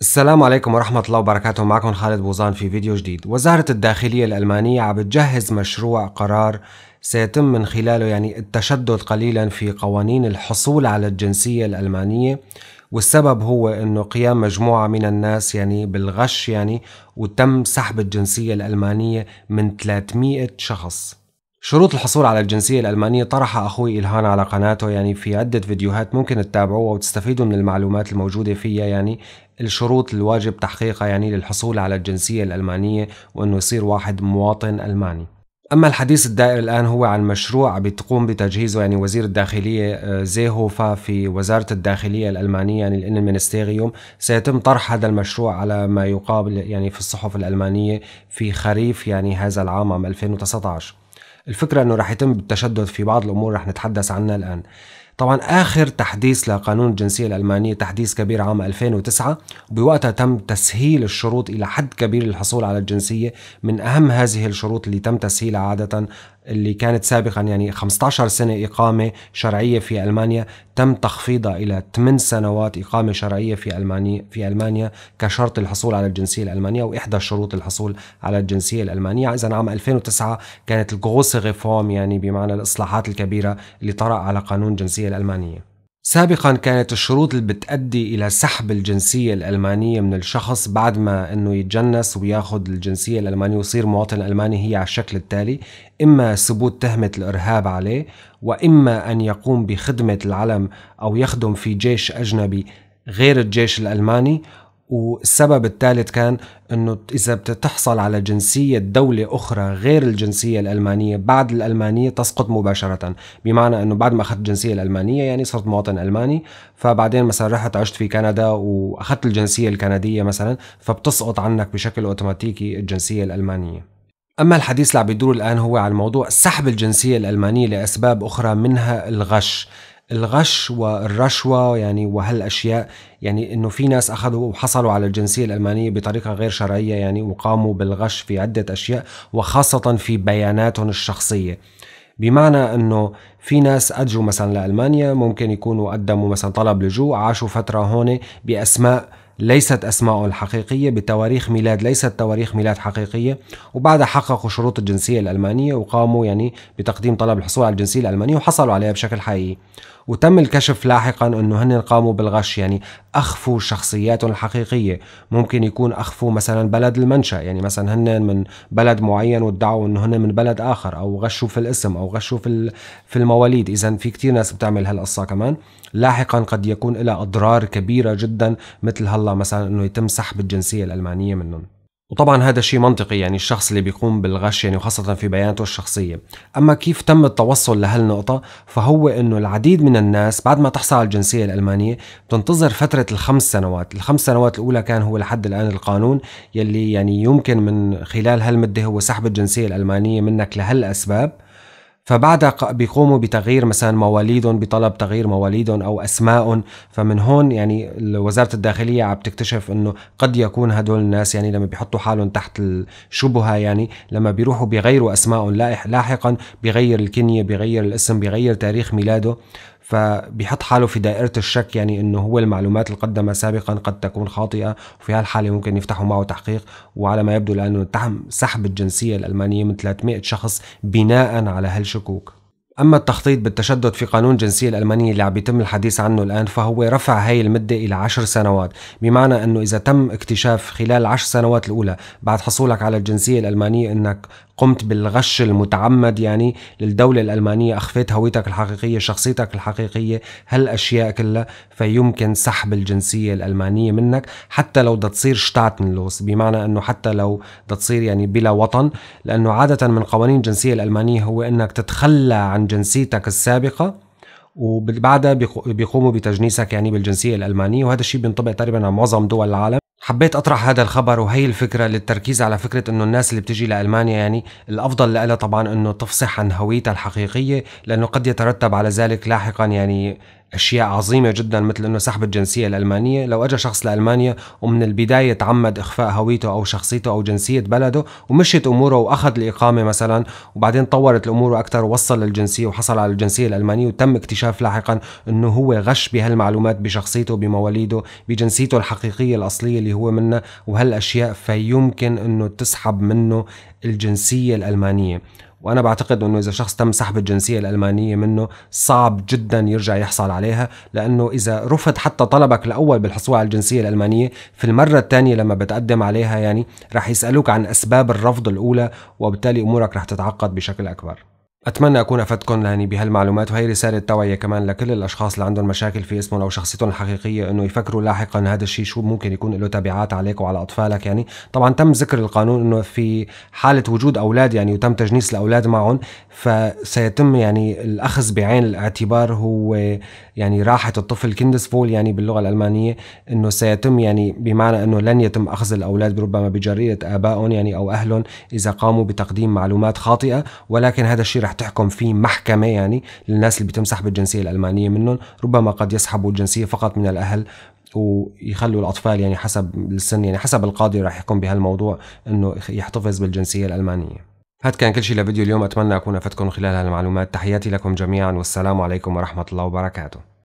السلام عليكم ورحمة الله وبركاته معكم خالد بوزان في فيديو جديد وزارة الداخلية الألمانية عم بتجهز مشروع قرار سيتم من خلاله يعني التشدد قليلا في قوانين الحصول على الجنسية الألمانية والسبب هو انه قيام مجموعه من الناس يعني بالغش يعني وتم سحب الجنسيه الالمانيه من 300 شخص شروط الحصول على الجنسية الألمانية طرحها أخوي إلهان على قناته يعني في عدة فيديوهات ممكن تتابعوها وتستفيدوا من المعلومات الموجودة فيها يعني الشروط الواجب تحقيقها يعني للحصول على الجنسية الألمانية وأنه يصير واحد مواطن ألماني أما الحديث الدائر الآن هو عن مشروع بتقوم بتجهيزه يعني وزير الداخلية آه، زيهوفا في وزارة الداخلية الألمانية يعني الإن سيتم طرح هذا المشروع على ما يقابل يعني في الصحف الألمانية في خريف يعني هذا العام عام 2019 الفكرة أنه رح يتم بالتشدد في بعض الأمور رح نتحدث عنها الآن طبعا آخر تحديث لقانون الجنسية الألمانية تحديث كبير عام 2009 بوقتها تم تسهيل الشروط إلى حد كبير للحصول على الجنسية من أهم هذه الشروط اللي تم تسهيلها عادة اللي كانت سابقا يعني 15 سنة إقامة شرعية في ألمانيا تم تخفيضها إلى 8 سنوات إقامة شرعية في ألمانيا في ألمانيا كشرط الحصول على الجنسية الألمانية وإحدى شروط الحصول على الجنسية الألمانية يعني إذا عام 2009 كانت الجروس ريفورم يعني بمعنى الإصلاحات الكبيرة اللي طرأ على قانون الجنسية الألمانية سابقا كانت الشروط اللي بتأدي إلى سحب الجنسية الألمانية من الشخص بعد ما أنه يتجنس وياخد الجنسية الألمانية ويصير مواطن ألماني هي على الشكل التالي إما ثبوت تهمة الإرهاب عليه وإما أن يقوم بخدمة العلم أو يخدم في جيش أجنبي غير الجيش الألماني والسبب الثالث كان انه اذا بتحصل على جنسيه دوله اخرى غير الجنسيه الالمانيه بعد الالمانيه تسقط مباشره بمعنى انه بعد ما اخذت الجنسيه الالمانيه يعني صرت مواطن الماني فبعدين مثلا رحت عشت في كندا واخذت الجنسيه الكنديه مثلا فبتسقط عنك بشكل اوتوماتيكي الجنسيه الالمانيه أما الحديث اللي عم يدور الآن هو عن موضوع سحب الجنسية الألمانية لأسباب أخرى منها الغش الغش والرشوة يعني وهالأشياء يعني أنه في ناس أخذوا وحصلوا على الجنسية الألمانية بطريقة غير شرعية يعني وقاموا بالغش في عدة أشياء وخاصة في بياناتهم الشخصية بمعنى أنه في ناس أجوا مثلا لألمانيا ممكن يكونوا قدموا مثلا طلب لجوء عاشوا فترة هون بأسماء ليست أسمائه الحقيقية بتواريخ ميلاد ليست تواريخ ميلاد حقيقية وبعدها حققوا شروط الجنسية الألمانية وقاموا يعني بتقديم طلب الحصول على الجنسية الألمانية وحصلوا عليها بشكل حقيقي وتم الكشف لاحقا انه هن قاموا بالغش يعني اخفوا شخصياتهم الحقيقيه ممكن يكون اخفوا مثلا بلد المنشا يعني مثلا هن من بلد معين وادعوا انه هن من بلد اخر او غشوا في الاسم او غشوا في في المواليد اذا في كتير ناس بتعمل هالقصه كمان لاحقا قد يكون لها اضرار كبيره جدا مثل هلا مثلا انه يتم سحب الجنسيه الالمانيه منهم وطبعا هذا شيء منطقي يعني الشخص اللي بيقوم بالغش يعني وخاصة في بياناته الشخصية أما كيف تم التوصل لهالنقطة فهو أنه العديد من الناس بعد ما تحصل على الجنسية الألمانية بتنتظر فترة الخمس سنوات الخمس سنوات الأولى كان هو لحد الآن القانون يلي يعني يمكن من خلال هالمدة هو سحب الجنسية الألمانية منك لهالأسباب فبعدها بيقوموا بتغيير مثلا مواليدهم بطلب تغيير مواليدهم او اسمائهم فمن هون يعني وزاره الداخليه عم تكتشف انه قد يكون هدول الناس يعني لما بيحطوا حالهم تحت الشبهه يعني لما بيروحوا بيغيروا اسمائهم لاحقا بيغير الكنيه بيغير الاسم بيغير تاريخ ميلاده فبيحط حاله في دائرة الشك يعني انه هو المعلومات اللي قدمها سابقا قد تكون خاطئة وفي هالحالة ممكن يفتحوا معه تحقيق وعلى ما يبدو لانه اتهم سحب الجنسية الألمانية من 300 شخص بناء على هالشكوك أما التخطيط بالتشدد في قانون الجنسية الألمانية اللي عم يتم الحديث عنه الآن فهو رفع هاي المدة إلى عشر سنوات بمعنى أنه إذا تم اكتشاف خلال العشر سنوات الأولى بعد حصولك على الجنسية الألمانية أنك قمت بالغش المتعمد يعني للدولة الألمانية أخفيت هويتك الحقيقية شخصيتك الحقيقية هالأشياء كلها فيمكن سحب الجنسية الألمانية منك حتى لو بدها تصير شتاتنلوس بمعنى أنه حتى لو بدها تصير يعني بلا وطن لأنه عادة من قوانين الجنسية الألمانية هو أنك تتخلى عن جنسيتك السابقة وبعدها بيقوموا بتجنيسك يعني بالجنسيه الالمانيه وهذا الشيء بينطبق تقريبا على معظم دول العالم حبيت اطرح هذا الخبر وهي الفكره للتركيز على فكره انه الناس اللي بتجي لالمانيا يعني الافضل لها طبعا انه تفصح عن هويتها الحقيقيه لانه قد يترتب على ذلك لاحقا يعني اشياء عظيمه جدا مثل انه سحب الجنسيه الالمانيه لو اجى شخص لالمانيا ومن البدايه تعمد اخفاء هويته او شخصيته او جنسيه بلده ومشيت اموره واخذ الاقامه مثلا وبعدين طورت الامور اكثر ووصل للجنسيه وحصل على الجنسيه الالمانيه وتم اكتشاف لاحقا انه هو غش بهالمعلومات بشخصيته بمواليده بجنسيته الحقيقيه الاصليه اللي هو منه وهالاشياء فيمكن انه تسحب منه الجنسيه الالمانيه وانا بعتقد انه اذا شخص تم سحب الجنسيه الالمانيه منه صعب جدا يرجع يحصل عليها لانه اذا رفض حتى طلبك الاول بالحصول على الجنسيه الالمانيه في المره الثانيه لما بتقدم عليها يعني رح يسالوك عن اسباب الرفض الاولى وبالتالي امورك رح تتعقد بشكل اكبر أتمنى أكون أفدتكم يعني بهالمعلومات وهي رسالة توعية كمان لكل الأشخاص اللي عندهم مشاكل في اسمهم أو شخصيتهم الحقيقية إنه يفكروا لاحقا هذا الشيء شو ممكن يكون له تبعات عليك وعلى أطفالك يعني طبعا تم ذكر القانون إنه في حالة وجود أولاد يعني وتم تجنيس الأولاد معهم فسيتم يعني الأخذ بعين الاعتبار هو يعني راحة الطفل فول يعني باللغة الألمانية أنه سيتم يعني بمعنى أنه لن يتم أخذ الأولاد ربما بجريرة آبائهم يعني أو أهلهم إذا قاموا بتقديم معلومات خاطئة ولكن هذا الشيء رح تحكم فيه محكمة يعني للناس اللي بتمسح بالجنسية الألمانية منهم ربما قد يسحبوا الجنسية فقط من الأهل ويخلوا الاطفال يعني حسب السن يعني حسب القاضي رح يحكم بهالموضوع انه يحتفظ بالجنسيه الالمانيه هاد كان كل شيء لفيديو اليوم أتمنى أكون أفدتكم خلال هالمعلومات تحياتي لكم جميعا والسلام عليكم ورحمة الله وبركاته